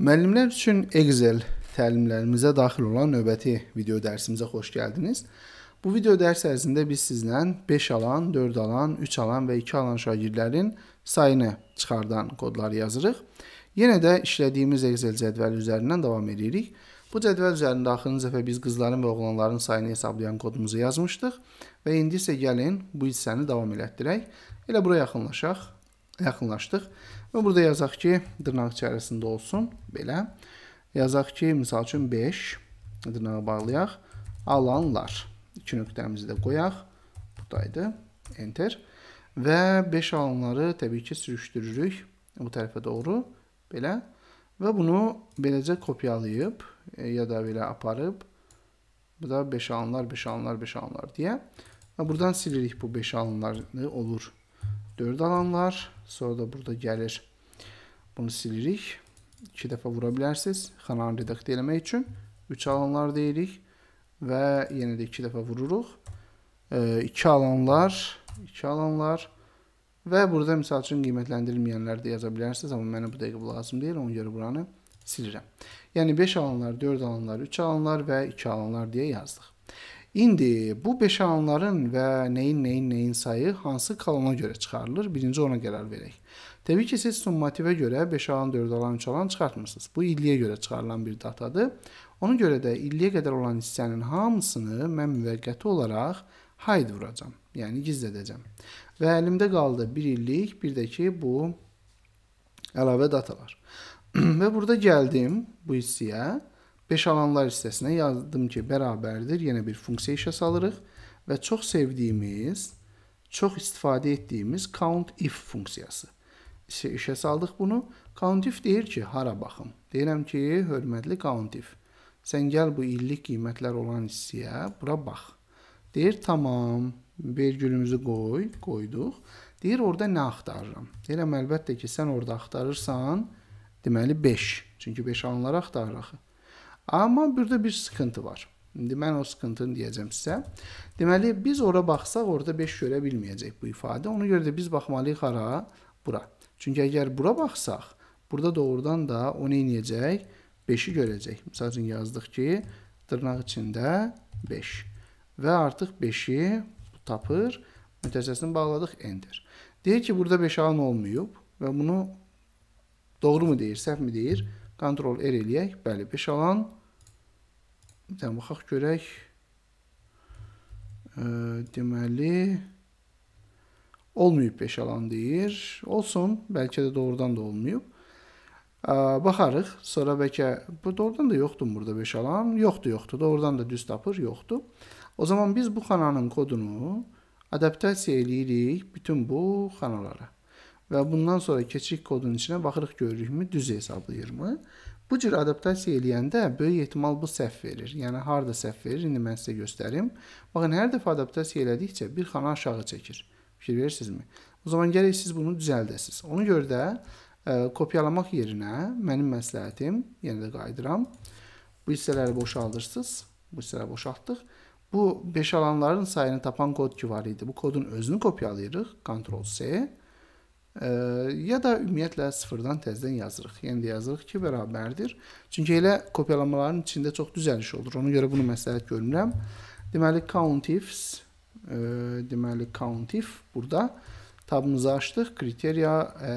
Müəllimlər üçün Excel təlimlərimizə daxil olan növbəti video dərsimizə xoş gəldiniz. Bu video dərs ərzində biz sizlə 5 alan, 4 alan, 3 alan və 2 alan şagirdlərin sayını çıxardan kodları yazırıq. Yenə də işlədiyimiz Excel cədvəli üzərindən davam edirik. Bu cədvəl üzərində axırıncı dəfə biz qızların və oğlanların sayını hesablayan kodumuzu yazmışdıq və indi isə gəlin bu hissəni davam elətdirək. Elə bura yaxınlaşaq yaxınlaşdıq. Və burada yazaq ki, dırnaq içərisində olsun, belə. Yazaq ki, misal üçün 5 dırnağı bağlayaq. Alanlar. 2 nöqtəmizi də qoyaq. Buradaydı. Enter. Və 5 alanları təbii ki, sürüşdürürük bu tərəfə doğru. Belə. Və bunu beləcə kopyalayıb e, ya da belə aparıb. Bu da 5 alanlar, 5 alanlar, 5 alanlar deyə. Və buradan silirik bu 5 alanları olur. 4 alanlar. Sonra da burada gəlir. Bunu silirik. 2 dəfə vura bilərsiniz. Xananı redaktə eləmək üçün 3 alanlar deyirik. Və yenə də 2 dəfə vururuq. 2 alanlar, 2 alanlar. Və burada misal üçün qiymətləndirilməyənlər də yaza bilərsiniz. Amma mənə bu dəqiqə lazım deyil. Ona görə buranı silirəm. Yəni 5 alanlar, 4 alanlar, 3 alanlar və 2 alanlar deyə yazdıq. İndi bu beş alanların və nəyin nəyin nəyin sayı hansı kolona görə çıxarılır? Birinci ona qərar verək. Təbii ki, siz summativə görə 5 alan, 4 alan, 3 alan çıxartmırsınız. Bu illiyə görə çıxarılan bir datadır. Ona görə də illiyə qədər olan hissənin hamısını mən müvəqqəti olaraq hide vuracam. Yəni gizlədəcəm. Və əlimdə qaldı 1 illik, bir də ki, bu əlavə datalar. və burada gəldim bu hissəyə. 5 alanlar hissəsinə yazdım ki, bərabərdir. Yenə bir funksiya işə salırıq və çox sevdiyimiz, çox istifadə etdiyimiz count if funksiyası. İşə saldıq bunu. Count if deyir ki, hara baxım. Deyirəm ki, hörmətli count if. Sən gəl bu illik qiymətlər olan hissəyə, bura bax. Deyir, tamam, vergülümüzü qoy, qoyduq. Deyir, orada nə axtarıram? Deyirəm, əlbəttə ki, sən orada axtarırsan, deməli 5. Çünki 5 alanları axtarırıq. Amma burada bir sıxıntı var. İndi mən o sıxıntını deyəcəm sizə. Deməli, biz ora baxsaq, orada 5 görə bilməyəcək bu ifadə. Ona görə də biz baxmalıyıq hara? Bura. Çünki əgər bura baxsaq, burada doğrudan da o neynəyəcək? 5-i görəcək. Məsəl üçün yazdıq ki, dırnaq içində 5. Və artıq 5-i tapır. Mütəssəsini bağladıq, enter. Deyir ki, burada 5 alın olmayıb və bunu doğru mu deyir, səhv mi deyir? Ctrl R eləyək. Bəli, 5 alan olmayıb. Bir dənə baxaq görək. E, deməli olmayıb 5 alan deyir. Olsun, bəlkə də doğrudan da olmayıb. E, baxarıq. Sonra bəlkə bu doğrudan da yoxdur burada 5 alan. Yoxdur, yoxdur. Doğrudan da düz tapır, yoxdur. O zaman biz bu xananın kodunu adaptasiya eləyirik bütün bu xanalara. Və bundan sonra keçid kodunun içinə baxırıq görürükmü, düz hesablayırmı? Bu cür adaptasiya eləyəndə böyük ehtimal bu səhv verir. Yəni harda səhv verir, indi mən sizə göstərim. Baxın, hər dəfə adaptasiya elədikcə bir xana aşağı çəkir. Fikir verirsinizmi? O zaman gərək siz bunu düzəldəsiniz. Ona görə də ə, e, kopyalamaq yerinə mənim məsləhətim, yenə yəni də qayıdıram. Bu hissələri boşaldırsınız. Bu hissələri boşaltdıq. Bu 5 alanların sayını tapan kod ki var idi. Bu kodun özünü kopyalayırıq. Ctrl C ya da ümumiyyətlə sıfırdan təzədən yazırıq. Yenidə yazırıq ki, bərabərdir. Çünki elə kopyalamaların içində çox düzəliş olur. Ona görə bunu məsləhət görmürəm. Deməli count ifs, e, deməli count if burada tabımızı açdıq. Kriteriya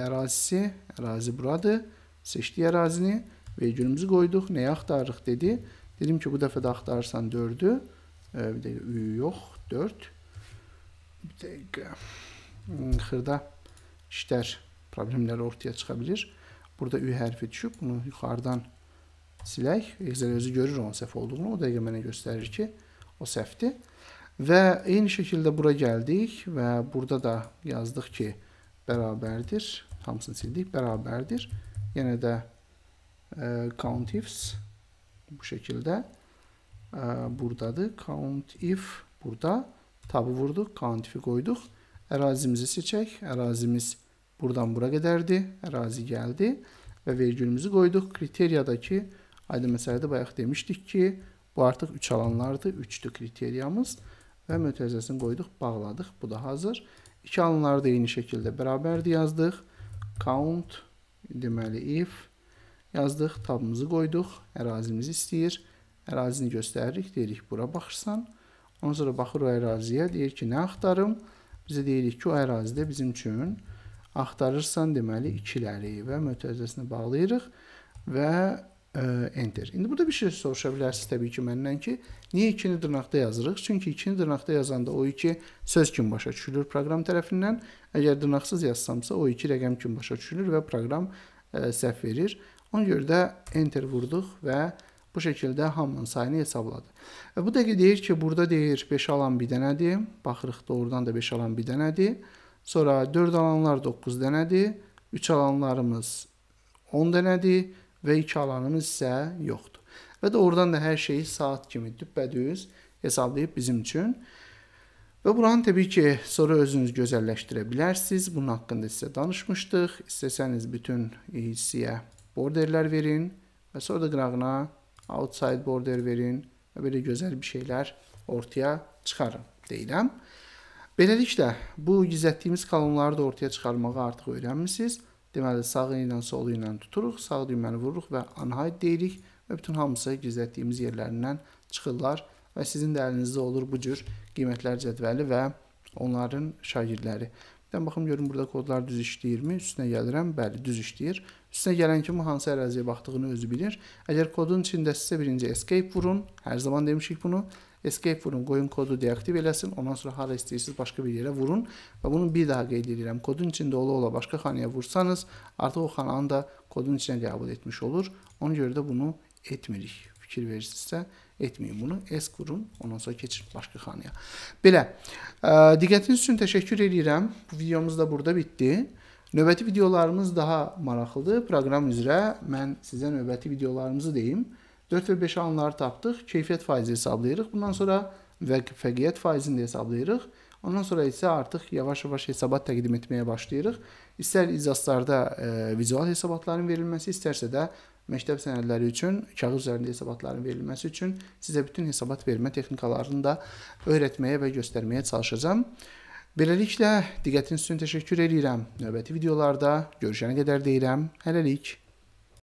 ərazisi, ərazi buradır. Seçdi ərazini, vergülümüzü qoyduq. Nəyi axtarırıq dedi. Dedim ki, bu dəfə də axtarırsan 4-ü. E, bir dəqiqə, yox, 4. Bir dəqiqə. Hmm, xırda işlər problemləri ortaya çıxa bilir. Burada ü hərfi düşüb, bunu yuxarıdan silək. Excel özü görür onun səhv olduğunu, o dəqiqə mənə göstərir ki, o səhvdir. Və eyni şəkildə bura gəldik və burada da yazdıq ki, bərabərdir. Hamısını sildik, bərabərdir. Yenə də e, count ifs bu şəkildə e, buradadır. Count if burada tabı vurduq, count ifi qoyduq. Ərazimizi seçək. Ərazimiz buradan bura qədərdir. Ərazi gəldi və vergülümüzü qoyduq. Kriteriyadakı aydın məsələdə bayaq demişdik ki, bu artıq 3 alanlardır. 3-dür kriteriyamız və mötərizəsini qoyduq, bağladıq. Bu da hazır. 2 alanları da eyni şəkildə bərabərdir yazdıq. Count, deməli if yazdıq, tabımızı qoyduq. Ərazimizi istəyir. Ərazini göstəririk, deyirik bura baxırsan. Ondan sonra baxır o əraziyə, deyir ki, nə axtarım? Bizə deyirik ki, o ərazidə bizim üçün axtarırsan deməli ikiləri və mötərizəsini bağlayırıq və ə, e, enter. İndi burada bir şey soruşa bilərsiniz təbii ki məndən ki, niyə ikini dırnaqda yazırıq? Çünki ikini dırnaqda yazanda o iki söz kimi başa düşülür proqram tərəfindən. Əgər dırnaqsız yazsamsa o iki rəqəm kimi başa düşülür və proqram ə, e, səhv verir. Ona görə də enter vurduq və Bu şəkildə hamının sayını hesabladı. Və e, bu dəqiqə deyir ki, burada deyir 5 alan bir dənədir. Baxırıq doğrudan da 5 alan bir dənədir. Sonra 4 alanlar 9 dənədir. 3 alanlarımız 10 dənədir və 2 alanımız isə yoxdur. Və doğrudan da hər şeyi saat kimi düppədüz hesablayıb bizim üçün. Və buranı təbii ki, sonra özünüz gözəlləşdirə bilərsiniz. Bunun haqqında sizə danışmışdıq. İstəsəniz bütün hissiyə borderlər verin və sonra da qırağına outside border verin və belə gözəl bir şeylər ortaya çıxarın deyiləm. Beləliklə, bu gizlətdiyimiz kolonları da ortaya çıxarmağı artıq öyrənmisiniz. Deməli, sağı ilə solu ilə tuturuq, sağ düyməni vururuq və unhide deyirik və bütün hamısı gizlətdiyimiz yerlərindən çıxırlar və sizin də əlinizdə olur bu cür qiymətlər cədvəli və onların şagirdləri. Bir də baxım görüm burada kodlar düz işləyirmi? Üstünə gəlirəm. Bəli, düz işləyir. Üstünə gələn kimi hansı əraziyə baxdığını özü bilir. Əgər kodun içindəsə birinci escape vurun. Hər zaman demişik bunu. Escape vurun, qoyun kodu deaktiv eləsin. Ondan sonra hara istəyirsiniz başqa bir yerə vurun və bunu bir daha qeyd edirəm. Kodun içində ola-ola başqa xanaya vursanız, artıq o xananı da kodun içinə qəbul etmiş olur. Ona görə də bunu etmirik. Fikir verirsinizsə, etməyin bunu. Esk vurun, ondan sonra keçin başqa xanaya. Belə, ə, diqqətiniz üçün təşəkkür edirəm. Bu videomuz da burada bitdi. Növbəti videolarımız daha maraqlıdır. Proqram üzrə mən sizə növbəti videolarımızı deyim. 4 və 5 anları tapdıq. Keyfiyyət faizi hesablayırıq. Bundan sonra vəqiyyət faizini də hesablayırıq. Ondan sonra isə artıq yavaş-yavaş hesabat təqdim etməyə başlayırıq. İstər iclaslarda e, vizual hesabatların verilməsi, istərsə də məktəb sənədləri üçün kağız üzərində hesabatların verilməsi üçün sizə bütün hesabat vermə texnikalarını da öyrətməyə və göstərməyə çalışacağam. Beləliklə diqqətiniz üçün təşəkkür edirəm. Növbəti videolarda görüşənə qədər deyirəm. Hələlik.